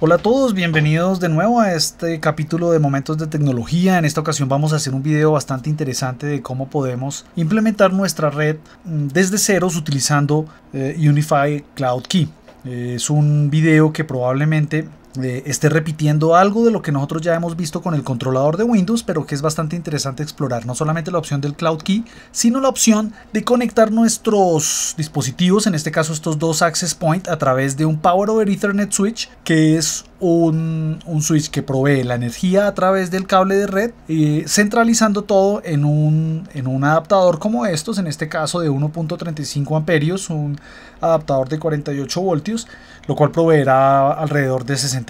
Hola a todos, bienvenidos de nuevo a este capítulo de Momentos de Tecnología. En esta ocasión vamos a hacer un video bastante interesante de cómo podemos implementar nuestra red mm, desde ceros utilizando eh, Unify Cloud Key. Eh, es un video que probablemente eh, esté repitiendo algo de lo que nosotros ya hemos visto con el controlador de Windows, pero que es bastante interesante explorar no solamente la opción del Cloud Key, sino la opción de conectar nuestros dispositivos, en este caso estos dos Access Point, a través de un Power over Ethernet switch, que es un, switch que provee la energía a través del cable de red, eh, centralizando todo en un, en un adaptador como estos, en este caso de 1.35 amperios, un adaptador de 48 voltios, lo cual proveerá alrededor de 60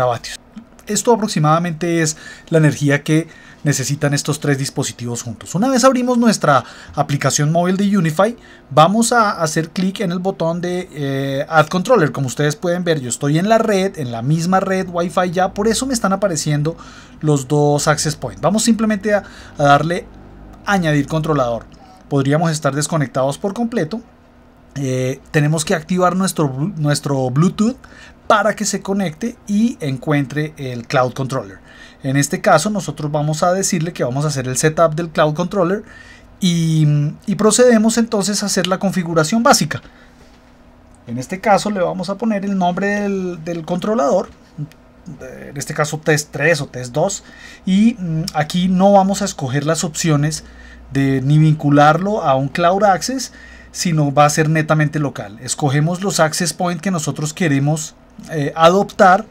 esto aproximadamente es la energía que necesitan estos tres dispositivos juntos. Una vez abrimos nuestra aplicación móvil de Unify, vamos a hacer clic en el botón de eh, Add Controller. Como ustedes pueden ver, yo estoy en la red, en la misma red Wi-Fi ya, por eso me están apareciendo los dos access points. Vamos simplemente a, darle añadir controlador. Podríamos estar desconectados por completo. Eh, tenemos que activar nuestro, nuestro Bluetooth para que se conecte y encuentre el Cloud Controller. En este caso nosotros vamos a decirle que vamos a hacer el setup del Cloud Controller y, procedemos entonces a hacer la configuración básica. En este caso le vamos a poner el nombre del, controlador, en este caso test 3 o test 2 y mm, aquí no vamos a escoger las opciones de ni vincularlo a un cloud access sino va a ser netamente local escogemos los access point que nosotros queremos eh, adoptar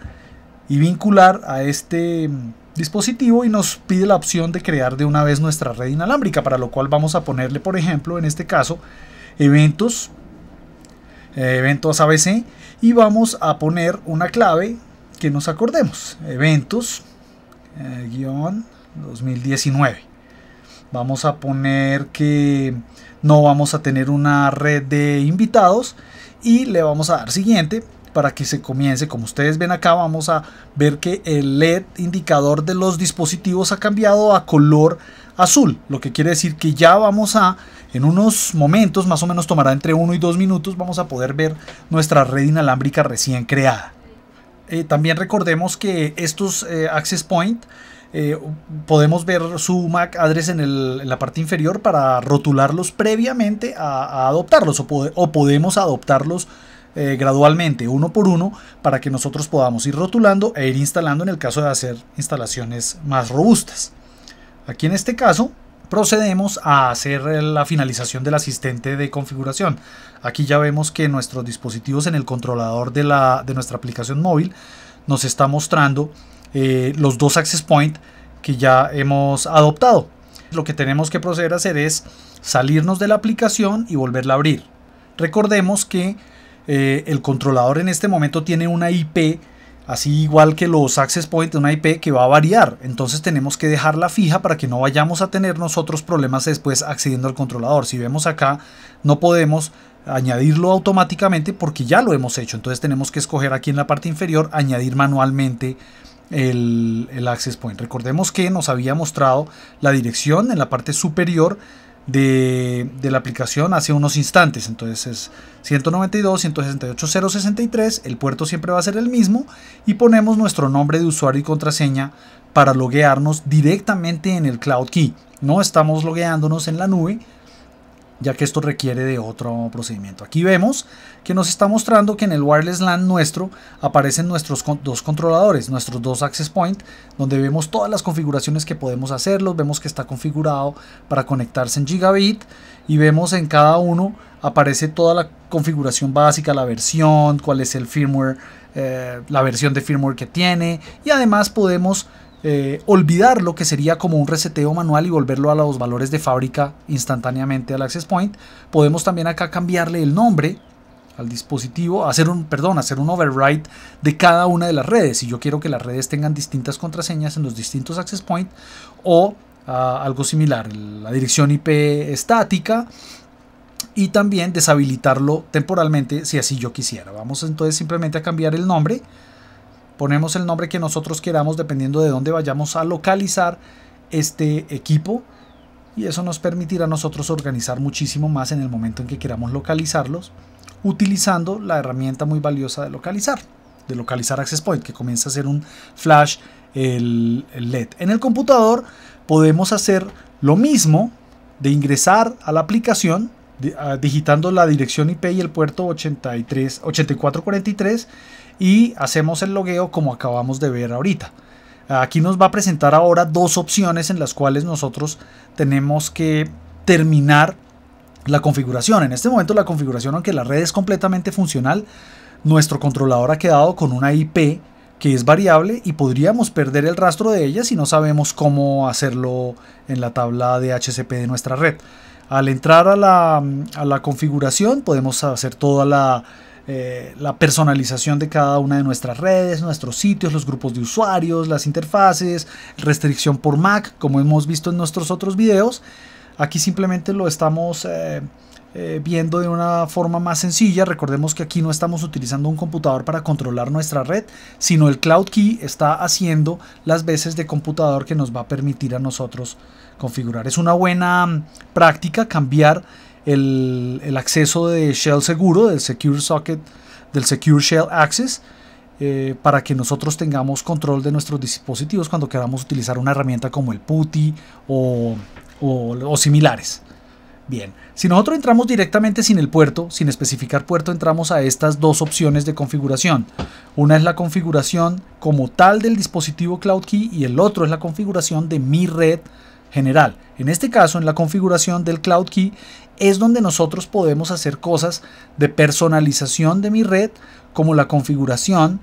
y vincular a este mm, dispositivo y nos pide la opción de crear de una vez nuestra red inalámbrica, para lo cual vamos a ponerle, por ejemplo, en este caso, eventos, eh, eventos ABC, y vamos a poner una clave que nos acordemos, eventos, eh, guión 2019. Vamos a poner que no vamos a tener una red de invitados y le vamos a dar siguiente para que se comience. Como ustedes ven acá, vamos a ver que el LED indicador de los dispositivos ha cambiado a color azul, lo que quiere decir que ya vamos a, en unos momentos, más o menos tomará entre 1 y 2 minutos, vamos a poder ver nuestra red inalámbrica recién creada. Eh, también recordemos que estos eh, access point eh, podemos ver su MAC address en, la parte inferior para rotularlos previamente a, adoptarlos o podemos adoptarlos eh, gradualmente, uno por uno, para que nosotros podamos ir rotulando e ir instalando en el caso de hacer instalaciones más robustas. Aquí en este caso procedemos a hacer la finalización del asistente de configuración. Aquí ya vemos que nuestros dispositivos en el controlador de, de nuestra aplicación móvil nos está mostrando eh, los dos access point que ya hemos adoptado. Lo que tenemos que proceder a hacer es salirnos de la aplicación y volverla a abrir. Recordemos que eh, el controlador en este momento tiene una IP, así igual que los access points, una IP que va a variar. Entonces tenemos que dejarla fija para que no vayamos a tener nosotros problemas después accediendo al controlador. Si vemos acá, no podemos añadirlo automáticamente porque ya lo hemos hecho. Entonces tenemos que escoger aquí en la parte inferior, añadir manualmente el, el access point. Recordemos que nos había mostrado la dirección en la parte superior de, la aplicación hace unos instantes. Entonces es 192, El puerto siempre va a ser el mismo. Y ponemos nuestro nombre de usuario y contraseña para loguearnos directamente en el Cloud Key. No estamos logueándonos en la nube, ya que esto requiere de otro procedimiento. Aquí vemos que nos está mostrando que en el wireless LAN nuestro aparecen nuestros dos controladores, nuestros dos access point, donde vemos todas las configuraciones que podemos hacerlos, vemos que está configurado para conectarse en gigabit y vemos en cada uno aparece toda la configuración básica, la versión, cuál es el firmware, eh, la versión de firmware que tiene y además podemos eh, olvidar lo que sería como un reseteo manual y volverlo a los valores de fábrica instantáneamente al access point. Podemos también acá cambiarle el nombre al dispositivo, hacer un, perdón, hacer un override de cada una de las redes. Si yo quiero que las redes tengan distintas contraseñas en los distintos access point o ah, algo similar, la dirección IP estática y también deshabilitarlo temporalmente si así yo quisiera. Vamos entonces simplemente a cambiar el nombre ponemos el nombre que nosotros queramos dependiendo de dónde vayamos a localizar este equipo y eso nos permitirá a nosotros organizar muchísimo más en el momento en que queramos localizarlos utilizando la herramienta muy valiosa de localizar, de localizar Access Point que comienza a ser un flash el, el LED. En el computador podemos hacer lo mismo de ingresar a la aplicación Ah, digitando la dirección IP y el puerto 8443 y hacemos el logueo como acabamos de ver ahorita. Aquí nos va a presentar ahora dos opciones en las cuales nosotros tenemos que terminar la configuración. En este momento la configuración, aunque la red es completamente funcional, nuestro controlador ha quedado con una IP que es variable y podríamos perder el rastro de ella si no sabemos cómo hacerlo en la tabla de HCP de nuestra red. Al entrar a la, configuración podemos hacer toda la, eh, la personalización de cada una de nuestras redes, nuestros sitios, los grupos de usuarios, las interfaces, restricción por Mac, como hemos visto en nuestros otros videos. Aquí simplemente lo estamos eh, eh, viendo de una forma más sencilla. Recordemos que aquí no estamos utilizando un computador para controlar nuestra red, sino el Cloud Key está haciendo las veces de computador que nos va a permitir a nosotros configurar. Es una buena mm, práctica cambiar el, acceso de Shell seguro, del Secure Socket, del Secure Shell Access, eh, para que nosotros tengamos control de nuestros dispositivos cuando queramos utilizar una herramienta como el PuTTY o o, similares. Bien, si nosotros entramos directamente sin el puerto, sin especificar puerto, entramos a estas dos opciones de configuración. Una es la configuración como tal del dispositivo Cloud Key y el otro es la configuración de mi red general. En este caso, en la configuración del Cloud Key es donde nosotros podemos hacer cosas de personalización de mi red, como la configuración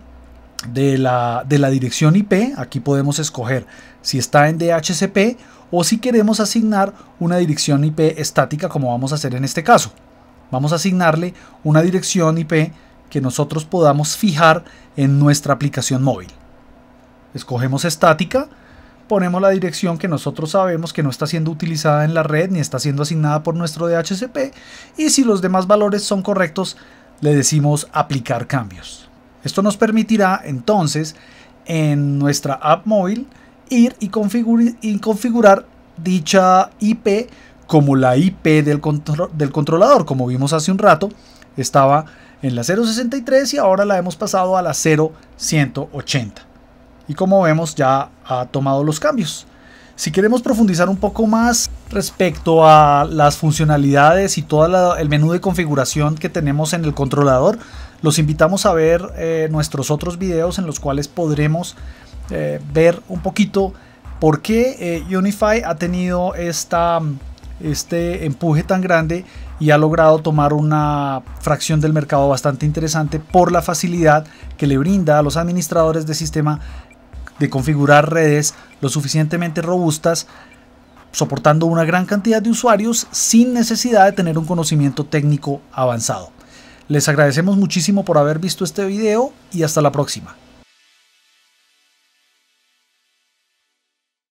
de la, de la dirección IP. Aquí podemos escoger si está en DHCP o si queremos asignar una dirección IP estática como vamos a hacer en este caso. Vamos a asignarle una dirección IP que nosotros podamos fijar en nuestra aplicación móvil. Escogemos estática, ponemos la dirección que nosotros sabemos que no está siendo utilizada en la red ni está siendo asignada por nuestro DHCP y si los demás valores son correctos le decimos aplicar cambios. Esto nos permitirá entonces en nuestra app móvil ir y, configurar, y configurar dicha IP como la IP del, controlador, como vimos hace un rato, estaba en la 063 y ahora la hemos pasado a la 0180. Y como vemos ya ha tomado los cambios. Si queremos profundizar un poco más respecto a las funcionalidades y todo el menú de configuración que tenemos en el controlador, los invitamos a ver eh, nuestros otros videos en los cuales podremos eh, ver un poquito por qué eh, Unify ha tenido mm, este empuje tan grande y ha logrado tomar una fracción del mercado bastante interesante por la facilidad que le brinda a los administradores de sistema de configurar redes lo suficientemente robustas soportando una gran cantidad de usuarios sin necesidad de tener un conocimiento técnico avanzado. Les agradecemos muchísimo por haber visto este video y hasta la próxima.